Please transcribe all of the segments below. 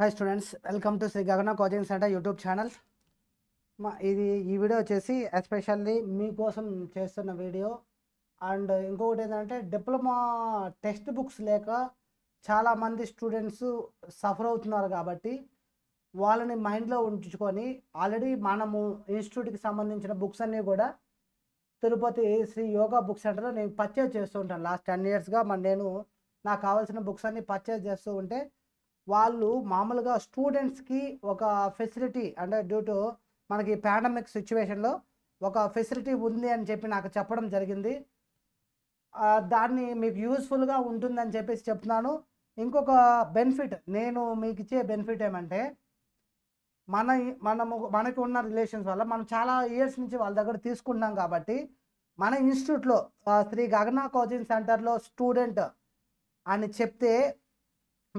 hi students welcome to Shri Gagana coaching centre YouTube channel మా ఇది ఈ వీడియో వచ్చేసి ఎస్పెషల్లీ మీకోసం చేస్తున్న వీడియో అండ్ ఇంకొకటి ఏంటంటే డిప్లొమా టెక్స్ట్ బుక్స్ లేక చాలామంది స్టూడెంట్స్ సఫర్ అవుతున్నారు కాబట్టి వాళ్ళని మైండ్లో ఉంచుకొని ఆల్రెడీ మనము ఇన్స్టిట్యూట్కి సంబంధించిన బుక్స్ అన్నీ కూడా తిరుపతి శ్రీ యోగా బుక్ సెంటర్లో నేను పర్చేజ్ చేస్తూ ఉంటాను లాస్ట్ టెన్ ఇయర్స్గా మరి నేను నాకు కావాల్సిన బుక్స్ అన్నీ పర్చేజ్ చేస్తూ ఉంటే వాళ్ళు మామూలుగా స్టూడెంట్స్కి ఒక ఫెసిలిటీ అంటే డ్యూ టు మనకి పాండమిక్ సిచ్యువేషన్లో ఒక ఫెసిలిటీ ఉంది అని చెప్పి నాకు చెప్పడం జరిగింది దాన్ని మీకు యూస్ఫుల్గా ఉంటుందని చెప్పేసి చెప్తున్నాను ఇంకొక బెనిఫిట్ నేను మీకు ఇచ్చే బెనిఫిట్ ఏమంటే మన మనము మనకు ఉన్న రిలేషన్స్ వల్ల మనం చాలా ఇయర్స్ నుంచి వాళ్ళ దగ్గర తీసుకుంటున్నాం కాబట్టి మన ఇన్స్టిట్యూట్లో శ్రీ గగన కోచింగ్ సెంటర్లో స్టూడెంట్ అని చెప్తే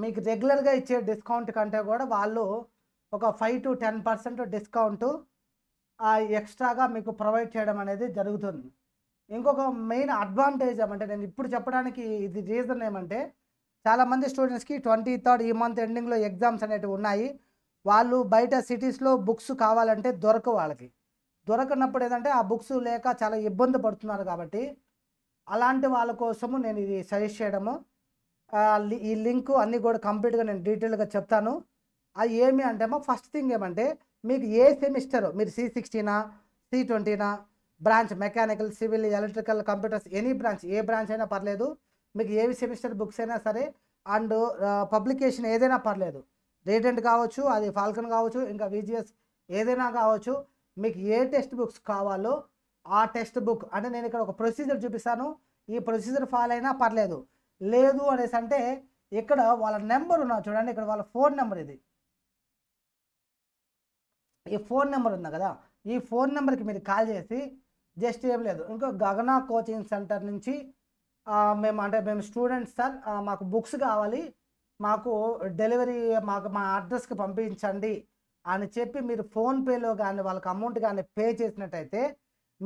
మీకు రెగ్యులర్గా ఇచ్చే డిస్కౌంట్ కంటే కూడా వాళ్ళు ఒక five to ten percent discount ఎక్స్ట్రాగా మీకు ప్రొవైడ్ చేయడం అనేది జరుగుతుంది ఇంకొక మెయిన్ అడ్వాంటేజ్ ఏమంటే నేను ఇప్పుడు చెప్పడానికి ఇది రీజన్ ఏమంటే చాలామంది స్టూడెంట్స్కి ట్వంటీ థర్డ్ ఈ మంత్ ఎండింగ్లో ఎగ్జామ్స్ అనేవి ఉన్నాయి వాళ్ళు బయట సిటీస్లో బుక్స్ కావాలంటే దొరకవు వాళ్ళకి దొరకనప్పుడు ఏంటంటే ఆ బుక్స్ లేక చాలా ఇబ్బంది పడుతున్నారు కాబట్టి అలాంటి వాళ్ళ కోసము నేను ఇది సజెస్ట్ చేయడము ఈ లింక్ అన్నీ కూడా కంప్లీట్గా నేను డీటెయిల్గా చెప్తాను అది ఏమి అంటే మా ఫస్ట్ థింగ్ ఏమంటే మీకు ఏ సెమిస్టర్ మీరు సి సిక్స్టీనా సి ట్వంటీనా branch mechanical civil electrical computers any branch ఏ బ్రాంచ్ అయినా పర్లేదు మీకు ఏవి సెమిస్టర్ బుక్స్ అయినా సరే అండ్ పబ్లికేషన్ ఏదైనా పర్లేదు రీడెంట్ కావచ్చు అది ఫాల్కన్ కావచ్చు ఇంకా విజిఎస్ ఏదైనా కావచ్చు మీకు ఏ టెక్స్ట్ బుక్స్ కావాలో ఆ టెక్స్ట్ బుక్ అంటే నేను ఇక్కడ ఒక ప్రొసీజర్ చూపిస్తాను ఈ ప్రొసీజర్ ఫాలో అయినా పర్లేదు లేదు అనేసి అంటే ఇక్కడ వాళ్ళ నెంబర్ ఉన్నా చూడండి ఇక్కడ వాళ్ళ ఫోన్ నెంబర్ ఇది ఈ ఫోన్ నెంబర్ ఉంది కదా ఈ ఫోన్ నెంబర్కి మీరు కాల్ చేసి జస్ట్ ఏం లేదు ఇంకో గగన కోచింగ్ సెంటర్ నుంచి మేము అంటే మేము స్టూడెంట్స్ సార్ మాకు బుక్స్ కావాలి మాకు డెలివరీ మాకు మా అడ్రస్కి పంపించండి అని చెప్పి మీరు ఫోన్పేలో కానీ వాళ్ళకి అమౌంట్ కానీ పే చేసినట్టయితే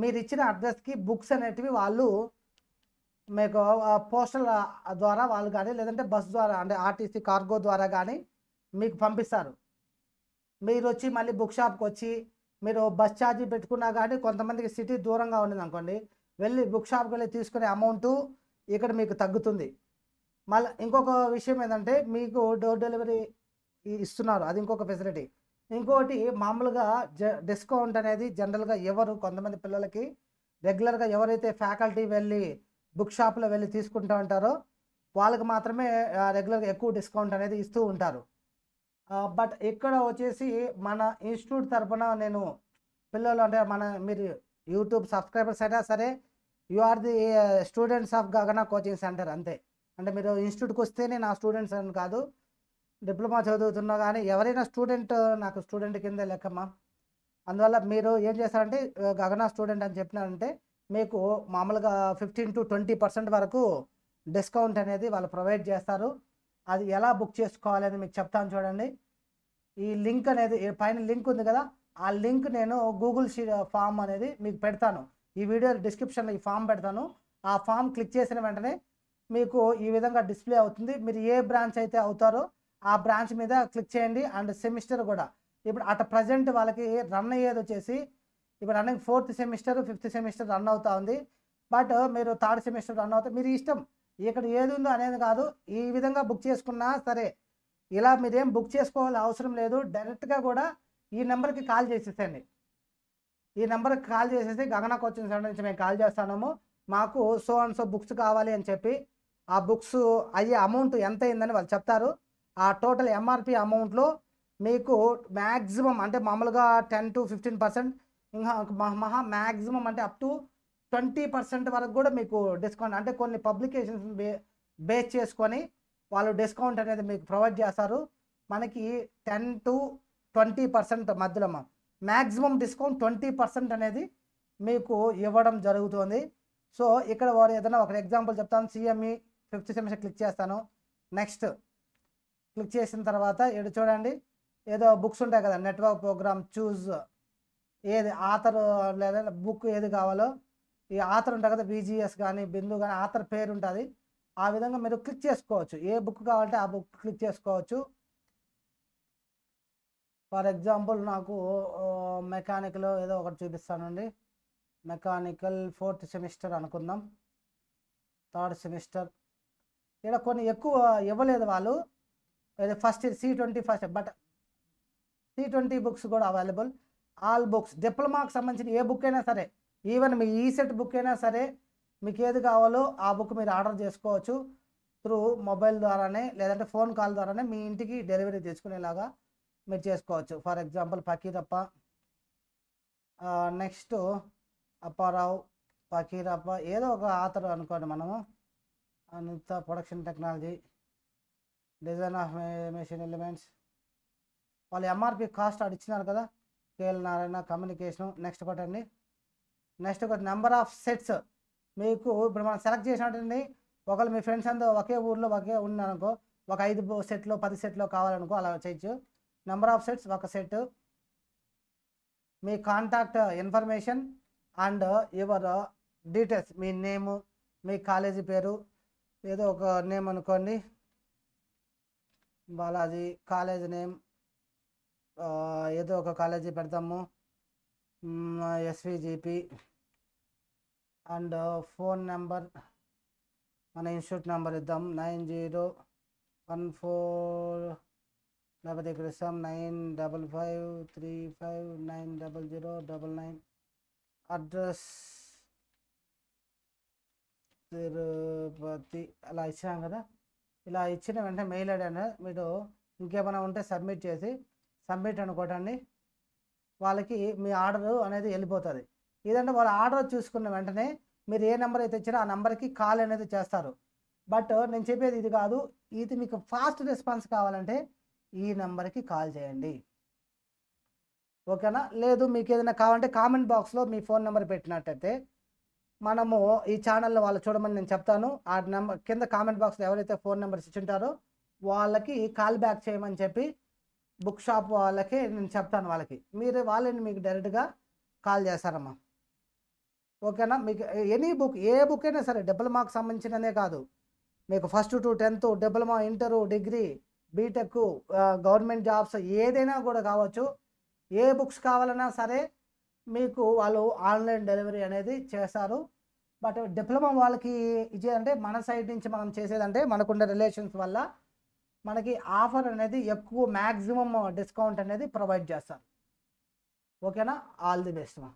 మీరు ఇచ్చిన అడ్రస్కి బుక్స్ అనేటివి వాళ్ళు మీకు పోస్టల్ ద్వారా వాళ్ళు కానీ లేదంటే బస్ ద్వారా అంటే ఆర్టీసీ కార్గో ద్వారా కానీ మీకు పంపిస్తారు మీరు వచ్చి మళ్ళీ బుక్ షాప్కి వచ్చి మీరు బస్ ఛార్జీ పెట్టుకున్నా కానీ కొంతమందికి సిటీ దూరంగా ఉన్నది అనుకోండి వెళ్ళి బుక్ షాప్కి వెళ్ళి తీసుకునే అమౌంట్ ఇక్కడ మీకు తగ్గుతుంది మళ్ళీ ఇంకొక విషయం ఏంటంటే మీకు డోర్ డెలివరీ ఇస్తున్నారు అది ఇంకొక ఫెసిలిటీ ఇంకోటి మామూలుగా జ డిస్కౌంట్ అనేది జనరల్గా ఎవరు కొంతమంది పిల్లలకి రెగ్యులర్గా ఎవరైతే ఫ్యాకల్టీ వెళ్ళి బుక్ షాప్లో వెళ్ళి తీసుకుంటూ ఉంటారో వాళ్ళకి మాత్రమే రెగ్యులర్గా ఎక్కువ డిస్కౌంట్ అనేది ఇస్తూ ఉంటారు బట్ ఇక్కడ వచ్చేసి మన ఇన్స్టిట్యూట్ తరఫున నేను పిల్లలు అంటే మన మీరు యూట్యూబ్ సబ్స్క్రైబర్స్ అయినా సరే you are the students of Gagana coaching centre అంతే అంటే మీరు ఇన్స్టిట్యూట్కి వస్తేనే నా స్టూడెంట్స్ అని కాదు డిప్లొమా చదువుతున్నా కానీ ఎవరైనా స్టూడెంట్ నాకు స్టూడెంట్ కింద లెక్కమ్మా అందువల్ల మీరు ఏం చేస్తారంటే గగన స్టూడెంట్ అని చెప్పినారంటే మీకు మామూలుగా ఫిఫ్టీన్ టు ట్వంటీ పర్సెంట్ వరకు డిస్కౌంట్ అనేది వాళ్ళు ప్రొవైడ్ చేస్తారు అది ఎలా బుక్ చేసుకోవాలి అని మీకు చెప్తాను చూడండి ఈ లింక్ అనేది పైన లింక్ ఉంది కదా ఆ లింక్ నేను గూగుల్ షీ ఫామ్ అనేది మీకు పెడతాను ఈ వీడియో డిస్క్రిప్షన్లో ఈ ఫామ్ పెడతాను ఆ ఫామ్ క్లిక్ చేసిన వెంటనే మీకు ఈ విధంగా డిస్ప్లే అవుతుంది మీరు ఏ బ్రాంచ్ అయితే అవుతారో ఆ బ్రాంచ్ మీద క్లిక్ చేయండి అండ్ సెమిస్టర్ కూడా ఇప్పుడు అట్ ప్రజెంట్ వాళ్ళకి రన్ అయ్యేది వచ్చేసి ఇప్పుడు running fourth semester fifth semester run అవుతూ ఉంది బట్ మీరు థర్డ్ సెమిస్టర్ రన్ అవుతా మీరు ఇష్టం ఇక్కడ ఏది ఉందో అనేది కాదు ఈ విధంగా బుక్ చేసుకున్నా సరే ఇలా మీరేం బుక్ చేసుకోవాలి అవసరం లేదు డైరెక్ట్గా కూడా ఈ నెంబర్కి కాల్ చేసేసండి ఈ నెంబర్కి కాల్ చేసేసి గగన కోచింగ్ సెంటర్ నుంచి మేము కాల్ చేస్తాము మాకు సో అండ్ సో బుక్స్ కావాలి అని చెప్పి ఆ బుక్స్ అయ్యే అమౌంట్ ఎంత అయిందని వాళ్ళు చెప్తారు ఆ టోటల్ ఎంఆర్పి అమౌంట్లో మీకు మ్యాక్సిమం అంటే మామూలుగా టెన్ టు ఫిఫ్టీన్ పర్సెంట్ ఇంకా మహా మ్యాక్సిమం అంటే అప్ టు ట్వంటీ పర్సెంట్ వరకు కూడా మీకు డిస్కౌంట్ అంటే కొన్ని పబ్లికేషన్స్ బేస్ చేసుకొని వాళ్ళు డిస్కౌంట్ అనేది మీకు ప్రొవైడ్ చేస్తారు మనకి టెన్ టు ట్వంటీ పర్సెంట్ మధ్యలో మ్యాక్సిమం డిస్కౌంట్ ట్వంటీ పర్సెంట్ అనేది మీకు ఇవ్వడం జరుగుతుంది సో ఇక్కడ వారు ఏదైనా ఒక ఎగ్జాంపుల్ చెప్తాను సిఎంఈ ఫిఫ్త్ సెమిస్టర్ క్లిక్ చేస్తాను నెక్స్ట్ క్లిక్ చేసిన తర్వాత ఇక్కడ చూడండి ఏదో బుక్స్ ఉంటాయి కదా నెట్వర్క్ ప్రోగ్రామ్ చూజ్ ఏది ఆథర్ లేదా బుక్ ఏది కావాలో ఈ ఆథర్ ఉంటుంది కదా బీజీఎస్ కానీ బిందు కానీ ఆథర్ పేరు ఉంటుంది ఆ విధంగా మీరు క్లిక్ చేసుకోవచ్చు ఏ బుక్ కావాలంటే ఆ బుక్ క్లిక్ చేసుకోవచ్చు ఫర్ ఎగ్జాంపుల్ నాకు మెకానికల్ ఏదో ఒకటి చూపిస్తానండి మెకానికల్ ఫోర్త్ సెమిస్టర్ అనుకుందాం థర్డ్ సెమిస్టర్ ఇక్కడ కొన్ని ఎక్కువ ఇవ్వలేదు వాళ్ళు first C twenty first but C twenty books కూడా అవైలబుల్ ఆల్ బుక్స్ డిప్లొమాకు సంబంధించిన ఏ బుక్ అయినా సరే ఈవెన్ మీ ఈ సెట్ బుక్ అయినా సరే మీకు ఏది కావాలో ఆ బుక్ మీరు ఆర్డర్ చేసుకోవచ్చు త్రూ మొబైల్ ద్వారానే లేదంటే ఫోన్ కాల్ ద్వారానే మీ ఇంటికి డెలివరీ తీసుకునేలాగా మీరు చేసుకోవచ్చు for example Pakirappa next Apparao Pakirappa ఏదో ఒక ఆథర్ అనుకోండి మనము అంత production technology design of machine elements వాళ్ళు ఎంఆర్పి కాస్ట్ అడిచినారు కదా కేఎల్ నారాయణ కమ్యూనికేషను నెక్స్ట్ ఒకటండి నెక్స్ట్ ఒకటి నెంబర్ ఆఫ్ సెట్స్ మీకు ఇప్పుడు మనం సెలెక్ట్ చేసినట్టండి ఒకళ్ళు మీ ఫ్రెండ్స్ అందరూ ఒకే ఊర్లో ఒకే ఉన్నారనుకో ఒక ఐదు సెట్లో పది సెట్లో కావాలనుకో అలా చేయొచ్చు నెంబర్ ఆఫ్ సెట్స్ ఒక సెట్ మీ contact information and your details మీ నేము మీ కాలేజీ పేరు ఏదో ఒక నేమ్ అనుకోండి బాలాజీ కాలేజ్ నేమ్ ఏదో ఒక కాలేజీ పెడతాము ఎస్విజిపి అండ్ ఫోన్ నెంబర్ మన ఇన్స్టిట్యూట్ నెంబర్ ఇద్దాం నైన్ జీరో వన్ ఫోర్ లేకపోతే ఇక్కడ ఇస్తాం nine double five three five nine double zero double nine address Tirupati అలా ఇచ్చినాం కదా ఇలా ఇచ్చిన వెంటనే మెయిల్ ఐడి మీరు ఇంకేమైనా ఉంటే సబ్మిట్ చేసి సబ్మిట్ అనుకోటండి వాళ్ళకి మీ ఆర్డర్ అనేది వెళ్ళిపోతుంది ఏదంటే వాళ్ళ ఆర్డర్ చూసుకున్న వెంటనే మీరు ఏ నెంబర్ అయితే ఇచ్చారో ఆ నెంబర్కి కాల్ అనేది చేస్తారు బట్ నేను చెప్పేది ఇది కాదు ఇది మీకు ఫాస్ట్ రెస్పాన్స్ కావాలంటే ఈ నెంబర్కి కాల్ చేయండి ఓకేనా లేదు మీకు ఏదైనా కావాలంటే కామెంట్ బాక్స్లో మీ ఫోన్ నెంబర్ పెట్టినట్టయితే మనము ఈ ఛానల్లో వాళ్ళు చూడమని నేను చెప్తాను ఆ నెంబర్ కింద కామెంట్ బాక్స్లో ఎవరైతే ఫోన్ నెంబర్స్ ఇచ్చింటారో వాళ్ళకి కాల్ బ్యాక్ చేయమని చెప్పి బుక్ షాప్ వాళ్ళకి నేను చెప్తాను వాళ్ళకి మీరు వాళ్ళని మీకు డైరెక్ట్గా కాల్ చేస్తారమ్మా ఓకేనా మీకు ఎనీ బుక్ ఏ బుక్ అయినా సరే డిప్లొమాకి సంబంధించినదే కాదు మీకు first to tenth diploma inter degree B Tech government jobs ఏదైనా కూడా కావచ్చు ఏ బుక్స్ కావాలన్నా సరే మీకు వాళ్ళు ఆన్లైన్ డెలివరీ అనేది చేస్తారు బట్ డిప్లొమా వాళ్ళకి ఇచ్చేదంటే అంటే మన సైడ్ నుంచి మనం చేసేదంటే మనకున్న రిలేషన్స్ వల్ల మనకి ఆఫర్ అనేది ఎక్కువ మ్యాక్సిమం డిస్కౌంట్ అనేది ప్రొవైడ్ చేస్తారు ఓకేనా ఆల్ ది బెస్ట్ మా